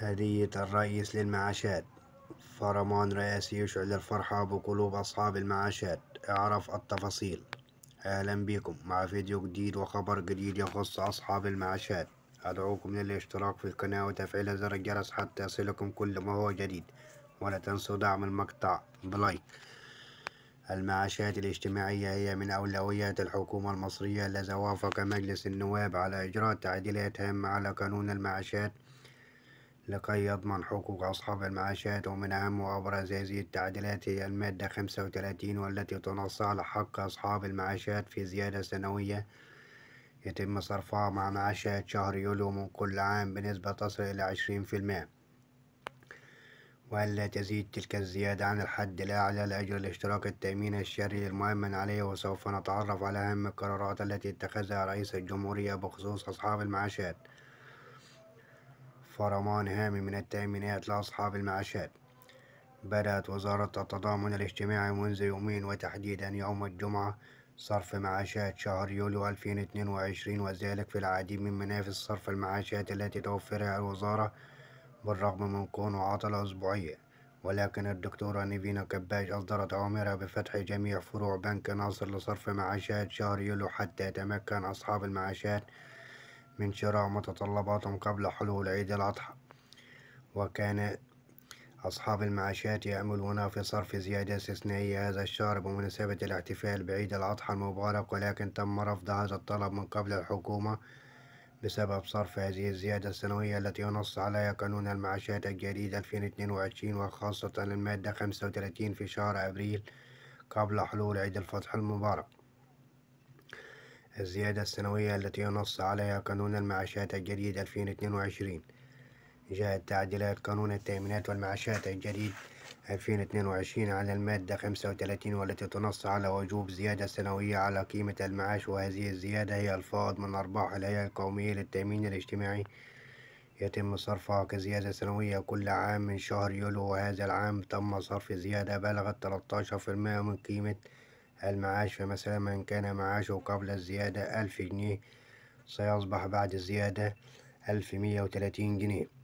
هدية الرئيس للمعاشات فرمان رئاسي يشعل الفرحة بقلوب أصحاب المعاشات اعرف التفاصيل أهلا بكم مع فيديو جديد وخبر جديد يخص أصحاب المعاشات أدعوكم للاشتراك في القناة وتفعيل زر الجرس حتى يصلكم كل ما هو جديد ولا تنسوا دعم المقطع بلايك المعاشات الاجتماعية هي من أولويات الحكومة المصرية لذا وافق مجلس النواب على إجراء تعديلات هامة على قانون المعاشات لكي يضمن حقوق أصحاب المعاشات ومن أهم وأبرز هذه التعديلات هي المادة 35 والتي تنص على حق أصحاب المعاشات في زيادة سنوية يتم صرفها مع معاشات شهر يوليو من كل عام بنسبة تصل إلى عشرين في المائة وألا تزيد تلك الزيادة عن الحد الأعلى لأجل الاشتراك التأمين الشهري المؤمن عليه وسوف نتعرف على أهم القرارات التي اتخذها رئيس الجمهورية بخصوص أصحاب المعاشات فرمان هام من التأمينات لأصحاب المعاشات بدأت وزارة التضامن الاجتماعي منذ يومين وتحديدا يوم الجمعة صرف معاشات شهر يوليو 2022 وذلك في العديد من منافذ صرف المعاشات التي توفرها الوزارة بالرغم من كونه عطلة أسبوعية ولكن الدكتورة نيفينا كباش أصدرت أوامرها بفتح جميع فروع بنك ناصر لصرف معاشات شهر يوليو حتى يتمكن أصحاب المعاشات من شراء متطلباتهم قبل حلول عيد الأضحى وكان أصحاب المعاشات يأملون في صرف زيادة استثنائية هذا الشهر بمناسبة الاحتفال بعيد الأضحى المبارك ولكن تم رفض هذا الطلب من قبل الحكومة بسبب صرف هذه الزيادة السنوية التي ينص عليها قانون المعاشات الجديد 2022 وخاصة المادة 35 في شهر أبريل قبل حلول عيد الفطر المبارك الزيادة السنوية التي ينص عليها قانون المعاشات الجديد 2022 جاءت تعديلات قانون التأمينات والمعاشات الجديد 2022 على المادة 35 والتي تنص على وجوب زيادة سنوية على قيمة المعاش وهذه الزيادة هي الفائض من أرباح الهيئة القومية للتأمين الاجتماعي يتم صرفها كزيادة سنوية كل عام من شهر يوليو وهذا العام تم صرف زيادة بلغت 13% من قيمة المعاش فمثلا من كان معاشه قبل الزيادة ألف جنيه سيصبح بعد الزيادة ألف مية وتلاتين جنيه